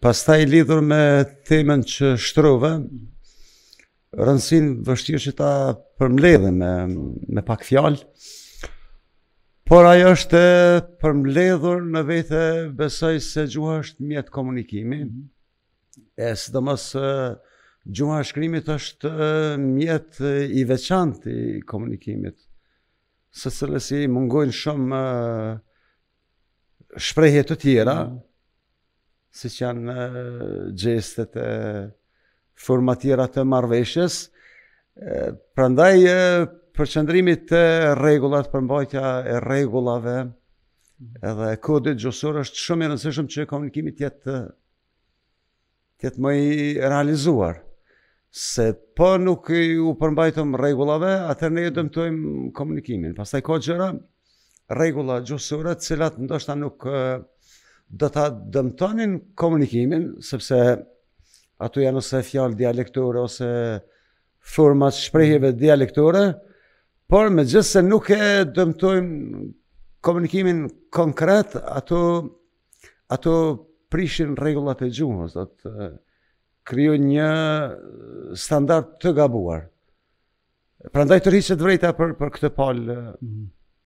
pastaj i lidhur me temen që shtruve, rëndësin vështirë që ta përmledhe me pak fjalë, por ajo është përmledhur në vete besoj se gjuha është mjetë komunikimi, e së dhe mësë gjuha shkrimit është mjetë i veçant i komunikimit, se cëllësi mungojnë shumë shprejhet të tjera, si që janë gjestet e formatirat të marveshës. Prandaj, përçëndrimit të regullat përmbajtja e regullave edhe kodit gjësor është shumë e rëndësishëm që komunikimit jetë tjetë më i realizuar. Se po nuk u përmbajtëm regullave, atër ne ju dëmtojmë komunikimin. Pastaj ka gjëra regullat gjësore, cilat ndoshta nuk do ta dëmtonin komunikimin sepse ato janë ose fjalë dialektore ose forma shprehjeve dialektore, por me gjithë se nuk e dëmtojmë komunikimin konkret, ato, ato prishin regullat e gjuhës, do të kryo një standard të gabuar. prandaj të rrisët vrejta për, për këtë palë mm -hmm.